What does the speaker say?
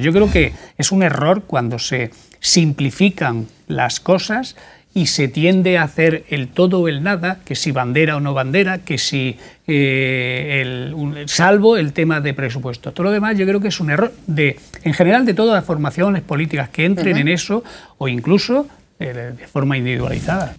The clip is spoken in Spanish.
Yo creo que es un error cuando se simplifican las cosas y se tiende a hacer el todo o el nada, que si bandera o no bandera, que si eh, salvo el tema de presupuesto. Todo lo demás yo creo que es un error de, en general, de todas las formaciones políticas que entren en eso o incluso eh, de forma individualizada.